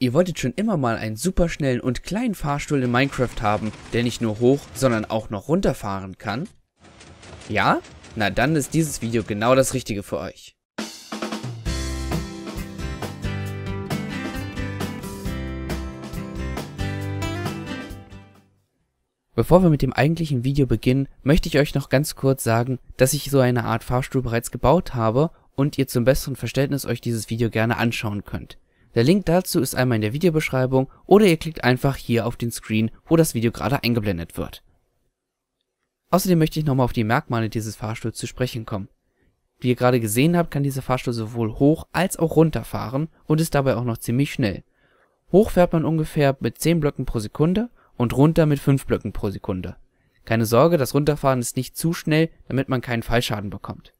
Ihr wolltet schon immer mal einen superschnellen und kleinen Fahrstuhl in Minecraft haben, der nicht nur hoch, sondern auch noch runterfahren kann? Ja? Na dann ist dieses Video genau das Richtige für euch. Bevor wir mit dem eigentlichen Video beginnen, möchte ich euch noch ganz kurz sagen, dass ich so eine Art Fahrstuhl bereits gebaut habe und ihr zum besseren Verständnis euch dieses Video gerne anschauen könnt. Der Link dazu ist einmal in der Videobeschreibung oder ihr klickt einfach hier auf den Screen, wo das Video gerade eingeblendet wird. Außerdem möchte ich nochmal auf die Merkmale dieses Fahrstuhls zu sprechen kommen. Wie ihr gerade gesehen habt, kann dieser Fahrstuhl sowohl hoch als auch runter fahren und ist dabei auch noch ziemlich schnell. Hoch fährt man ungefähr mit 10 Blöcken pro Sekunde und runter mit 5 Blöcken pro Sekunde. Keine Sorge, das Runterfahren ist nicht zu schnell, damit man keinen Fallschaden bekommt.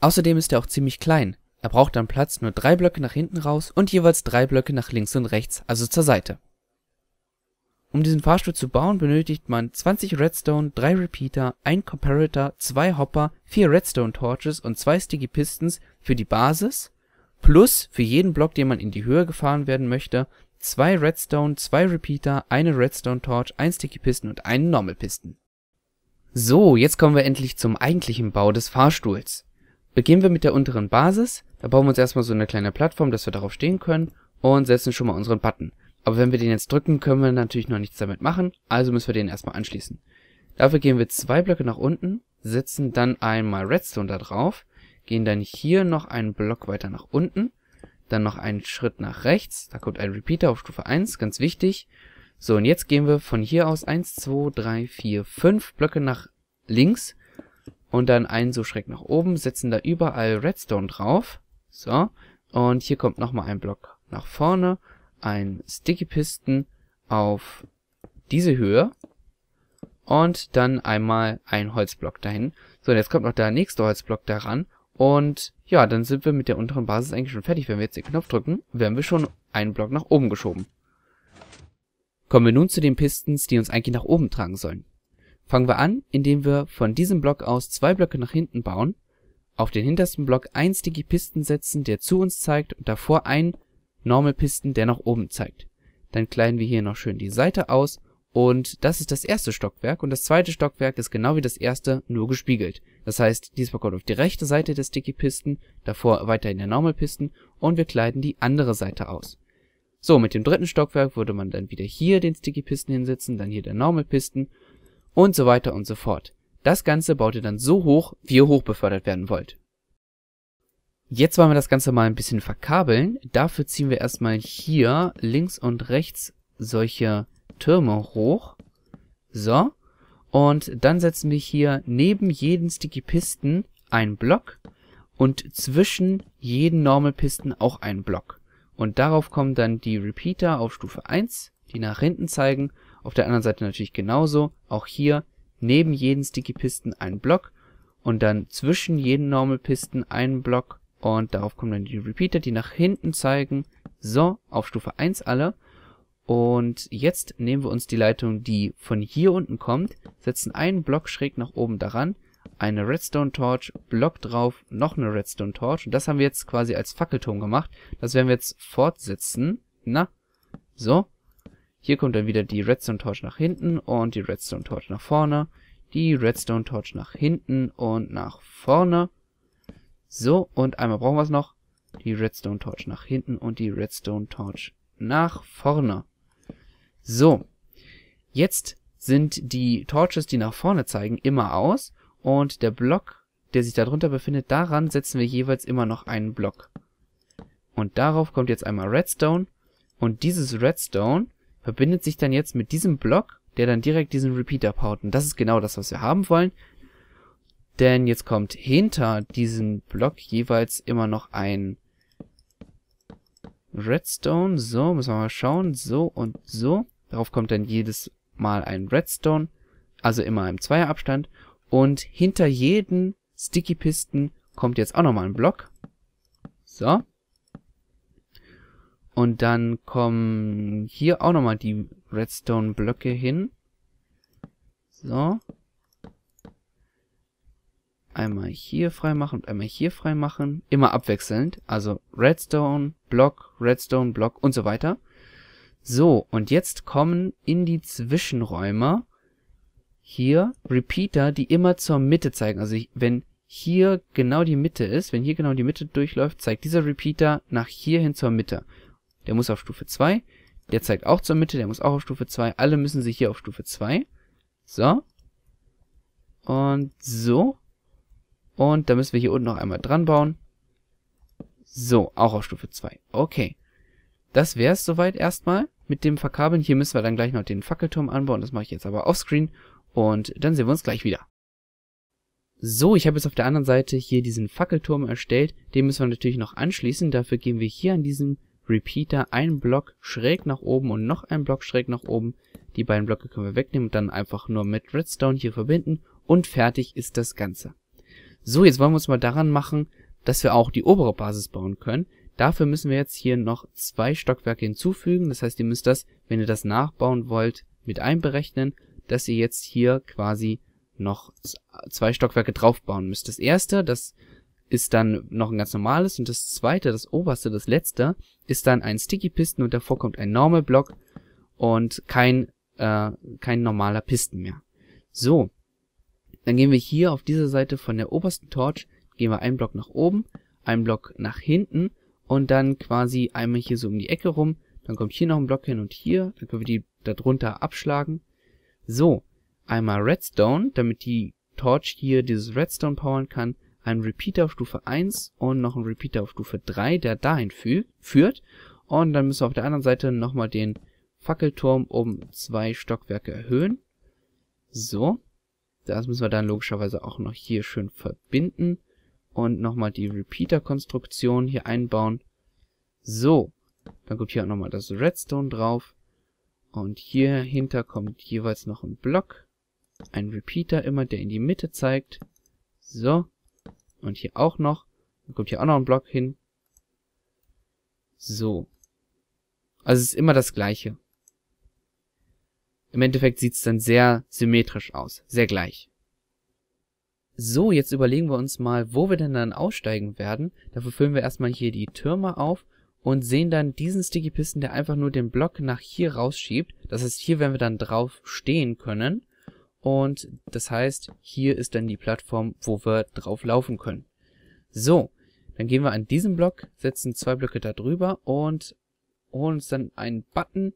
Außerdem ist er auch ziemlich klein. Er braucht an Platz nur drei Blöcke nach hinten raus und jeweils drei Blöcke nach links und rechts, also zur Seite. Um diesen Fahrstuhl zu bauen, benötigt man 20 Redstone, 3 Repeater, 1 Comparator, 2 Hopper, 4 Redstone Torches und 2 Sticky Pistons für die Basis, plus für jeden Block, den man in die Höhe gefahren werden möchte, 2 Redstone, 2 Repeater, eine Redstone Torch, 1 Sticky Piston und einen Normal Piston. So, jetzt kommen wir endlich zum eigentlichen Bau des Fahrstuhls. Beginnen wir mit der unteren Basis, da bauen wir uns erstmal so eine kleine Plattform, dass wir darauf stehen können und setzen schon mal unseren Button. Aber wenn wir den jetzt drücken, können wir natürlich noch nichts damit machen, also müssen wir den erstmal anschließen. Dafür gehen wir zwei Blöcke nach unten, setzen dann einmal Redstone da drauf, gehen dann hier noch einen Block weiter nach unten, dann noch einen Schritt nach rechts, da kommt ein Repeater auf Stufe 1, ganz wichtig. So, und jetzt gehen wir von hier aus 1, 2, 3, 4, 5 Blöcke nach links und dann einen so schräg nach oben, setzen da überall Redstone drauf so, und hier kommt nochmal ein Block nach vorne, ein Sticky Piston auf diese Höhe und dann einmal ein Holzblock dahin. So, und jetzt kommt noch der nächste Holzblock daran und ja, dann sind wir mit der unteren Basis eigentlich schon fertig. Wenn wir jetzt den Knopf drücken, werden wir schon einen Block nach oben geschoben. Kommen wir nun zu den Pistons, die uns eigentlich nach oben tragen sollen. Fangen wir an, indem wir von diesem Block aus zwei Blöcke nach hinten bauen auf den hintersten Block ein Sticky Piston setzen, der zu uns zeigt und davor ein Normal Piston, der nach oben zeigt. Dann kleiden wir hier noch schön die Seite aus und das ist das erste Stockwerk und das zweite Stockwerk ist genau wie das erste, nur gespiegelt. Das heißt, diesmal kommt auf die rechte Seite der Sticky Piston, davor weiterhin der Normal Piston und wir kleiden die andere Seite aus. So, mit dem dritten Stockwerk würde man dann wieder hier den Sticky Piston hinsetzen, dann hier der Normal Piston und so weiter und so fort. Das Ganze baut ihr dann so hoch, wie ihr hochbefördert werden wollt. Jetzt wollen wir das Ganze mal ein bisschen verkabeln. Dafür ziehen wir erstmal hier links und rechts solche Türme hoch. So. Und dann setzen wir hier neben jeden Sticky Pisten einen Block und zwischen jeden Normal Pisten auch einen Block. Und darauf kommen dann die Repeater auf Stufe 1, die nach hinten zeigen. Auf der anderen Seite natürlich genauso. Auch hier neben jeden Sticky-Pisten einen Block und dann zwischen jeden Normal-Pisten einen Block und darauf kommen dann die Repeater, die nach hinten zeigen. So, auf Stufe 1 alle. Und jetzt nehmen wir uns die Leitung, die von hier unten kommt, setzen einen Block schräg nach oben daran, eine Redstone Torch, Block drauf, noch eine Redstone Torch. Und das haben wir jetzt quasi als Fackelturm gemacht. Das werden wir jetzt fortsetzen. Na, so. Hier kommt dann wieder die Redstone Torch nach hinten und die Redstone Torch nach vorne. Die Redstone Torch nach hinten und nach vorne. So, und einmal brauchen wir es noch. Die Redstone Torch nach hinten und die Redstone Torch nach vorne. So, jetzt sind die Torches, die nach vorne zeigen, immer aus. Und der Block, der sich darunter befindet, daran setzen wir jeweils immer noch einen Block. Und darauf kommt jetzt einmal Redstone. Und dieses Redstone verbindet sich dann jetzt mit diesem Block, der dann direkt diesen Repeater abhaut. Und das ist genau das, was wir haben wollen. Denn jetzt kommt hinter diesem Block jeweils immer noch ein Redstone. So, müssen wir mal schauen. So und so. Darauf kommt dann jedes Mal ein Redstone. Also immer im Zweierabstand. Und hinter jeden Sticky Pisten kommt jetzt auch nochmal ein Block. So. Und dann kommen hier auch nochmal die Redstone-Blöcke hin. So. Einmal hier freimachen und einmal hier freimachen. Immer abwechselnd. Also Redstone, Block, Redstone, Block und so weiter. So, und jetzt kommen in die Zwischenräume hier Repeater, die immer zur Mitte zeigen. Also wenn hier genau die Mitte ist, wenn hier genau die Mitte durchläuft, zeigt dieser Repeater nach hier hin zur Mitte. Der muss auf Stufe 2. Der zeigt auch zur Mitte, der muss auch auf Stufe 2. Alle müssen sich hier auf Stufe 2. So. Und so. Und da müssen wir hier unten noch einmal dran bauen. So, auch auf Stufe 2. Okay. Das wäre es soweit erstmal mit dem Verkabeln. Hier müssen wir dann gleich noch den Fackelturm anbauen. Das mache ich jetzt aber offscreen. Und dann sehen wir uns gleich wieder. So, ich habe jetzt auf der anderen Seite hier diesen Fackelturm erstellt. Den müssen wir natürlich noch anschließen. Dafür gehen wir hier an diesem Repeater einen Block schräg nach oben und noch einen Block schräg nach oben. Die beiden Blöcke können wir wegnehmen und dann einfach nur mit Redstone hier verbinden und fertig ist das Ganze. So, jetzt wollen wir uns mal daran machen, dass wir auch die obere Basis bauen können. Dafür müssen wir jetzt hier noch zwei Stockwerke hinzufügen. Das heißt, ihr müsst das, wenn ihr das nachbauen wollt, mit einberechnen, dass ihr jetzt hier quasi noch zwei Stockwerke draufbauen müsst. Das erste, das ist dann noch ein ganz normales und das zweite, das oberste, das letzte, ist dann ein Sticky Pisten und davor kommt ein Normal Block und kein, äh, kein normaler Pisten mehr. So, dann gehen wir hier auf dieser Seite von der obersten Torch, gehen wir einen Block nach oben, einen Block nach hinten und dann quasi einmal hier so um die Ecke rum, dann kommt hier noch ein Block hin und hier, dann können wir die darunter abschlagen. So, einmal Redstone, damit die Torch hier dieses Redstone powern kann einen Repeater auf Stufe 1 und noch einen Repeater auf Stufe 3, der dahin fü führt. Und dann müssen wir auf der anderen Seite nochmal den Fackelturm um zwei Stockwerke erhöhen. So. Das müssen wir dann logischerweise auch noch hier schön verbinden. Und nochmal die Repeater-Konstruktion hier einbauen. So. Dann kommt hier auch nochmal das Redstone drauf. Und hier hinter kommt jeweils noch ein Block. Ein Repeater immer, der in die Mitte zeigt. So. Und hier auch noch. Dann kommt hier auch noch ein Block hin. So. Also es ist immer das gleiche. Im Endeffekt sieht es dann sehr symmetrisch aus, sehr gleich. So, jetzt überlegen wir uns mal, wo wir denn dann aussteigen werden. Dafür füllen wir erstmal hier die Türme auf und sehen dann diesen Sticky Pisten, der einfach nur den Block nach hier rausschiebt. Das heißt, hier werden wir dann drauf stehen können. Und das heißt, hier ist dann die Plattform, wo wir drauf laufen können. So, dann gehen wir an diesen Block, setzen zwei Blöcke da drüber und holen uns dann einen Button.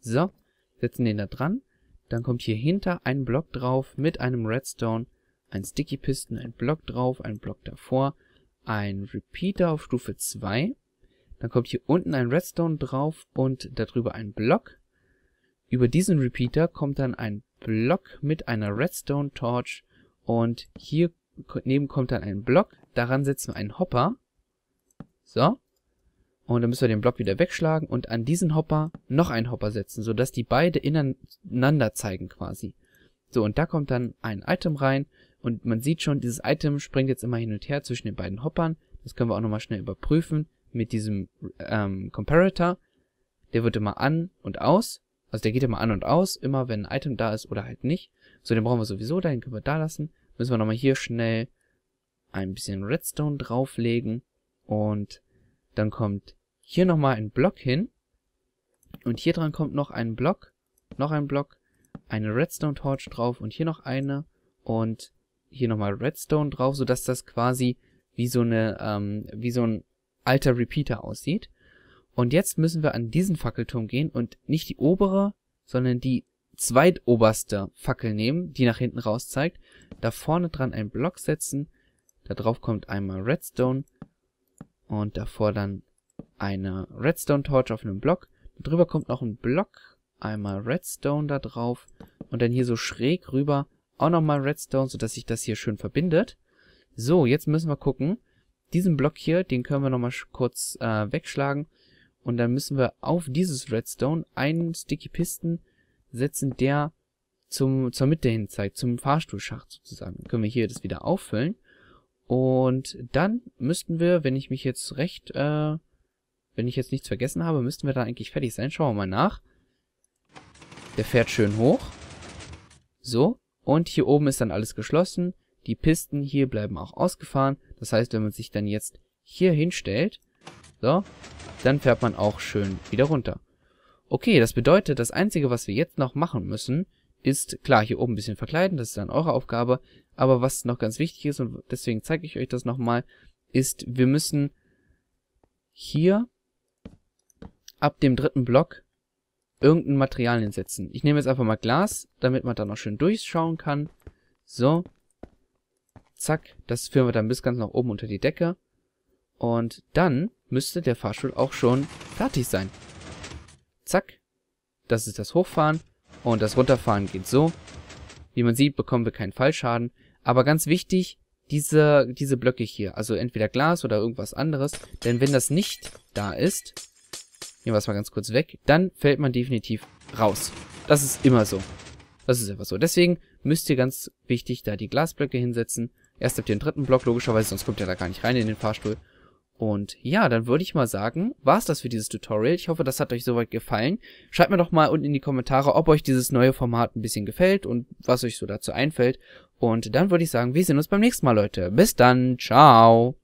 So, setzen den da dran. Dann kommt hier hinter ein Block drauf mit einem Redstone, ein Sticky Piston, ein Block drauf, ein Block davor, ein Repeater auf Stufe 2. Dann kommt hier unten ein Redstone drauf und darüber ein Block. Über diesen Repeater kommt dann ein Block mit einer Redstone Torch und hier neben kommt dann ein Block. Daran setzen wir einen Hopper. So. Und dann müssen wir den Block wieder wegschlagen und an diesen Hopper noch einen Hopper setzen, sodass die beide ineinander zeigen quasi. So, und da kommt dann ein Item rein und man sieht schon, dieses Item springt jetzt immer hin und her zwischen den beiden Hoppern. Das können wir auch nochmal schnell überprüfen mit diesem ähm, Comparator. Der wird immer an und aus also der geht immer an und aus, immer wenn ein Item da ist oder halt nicht. So, den brauchen wir sowieso, den können wir da lassen. Müssen wir nochmal hier schnell ein bisschen Redstone drauflegen. Und dann kommt hier nochmal ein Block hin. Und hier dran kommt noch ein Block, noch ein Block, eine Redstone Torch drauf und hier noch eine. Und hier nochmal Redstone drauf, sodass das quasi wie so eine, ähm, wie so ein alter Repeater aussieht. Und jetzt müssen wir an diesen Fackelturm gehen und nicht die obere, sondern die zweitoberste Fackel nehmen, die nach hinten raus zeigt, da vorne dran einen Block setzen, da drauf kommt einmal Redstone und davor dann eine Redstone-Torch auf einem Block. Und drüber kommt noch ein Block, einmal Redstone da drauf und dann hier so schräg rüber auch nochmal Redstone, sodass sich das hier schön verbindet. So, jetzt müssen wir gucken. Diesen Block hier, den können wir nochmal kurz äh, wegschlagen. Und dann müssen wir auf dieses Redstone einen Sticky Pisten setzen, der zum, zur Mitte hin zeigt, zum Fahrstuhlschacht sozusagen. Dann können wir hier das wieder auffüllen. Und dann müssten wir, wenn ich mich jetzt recht, äh, wenn ich jetzt nichts vergessen habe, müssten wir da eigentlich fertig sein. Schauen wir mal nach. Der fährt schön hoch. So. Und hier oben ist dann alles geschlossen. Die Pisten hier bleiben auch ausgefahren. Das heißt, wenn man sich dann jetzt hier hinstellt, so, dann fährt man auch schön wieder runter. Okay, das bedeutet, das Einzige, was wir jetzt noch machen müssen, ist, klar, hier oben ein bisschen verkleiden, das ist dann eure Aufgabe, aber was noch ganz wichtig ist, und deswegen zeige ich euch das nochmal, ist, wir müssen hier ab dem dritten Block irgendein Material hinsetzen. Ich nehme jetzt einfach mal Glas, damit man da noch schön durchschauen kann. So. Zack, das führen wir dann bis ganz nach oben unter die Decke. Und dann müsste der Fahrstuhl auch schon fertig sein. Zack. Das ist das Hochfahren. Und das Runterfahren geht so. Wie man sieht, bekommen wir keinen Fallschaden. Aber ganz wichtig, diese, diese Blöcke hier. Also entweder Glas oder irgendwas anderes. Denn wenn das nicht da ist, nehmen wir es mal ganz kurz weg, dann fällt man definitiv raus. Das ist immer so. Das ist einfach so. Deswegen müsst ihr ganz wichtig da die Glasblöcke hinsetzen. Erst habt ihr den dritten Block, logischerweise, sonst kommt ihr da gar nicht rein in den Fahrstuhl. Und ja, dann würde ich mal sagen, war's das für dieses Tutorial. Ich hoffe, das hat euch soweit gefallen. Schreibt mir doch mal unten in die Kommentare, ob euch dieses neue Format ein bisschen gefällt und was euch so dazu einfällt. Und dann würde ich sagen, wir sehen uns beim nächsten Mal, Leute. Bis dann, ciao.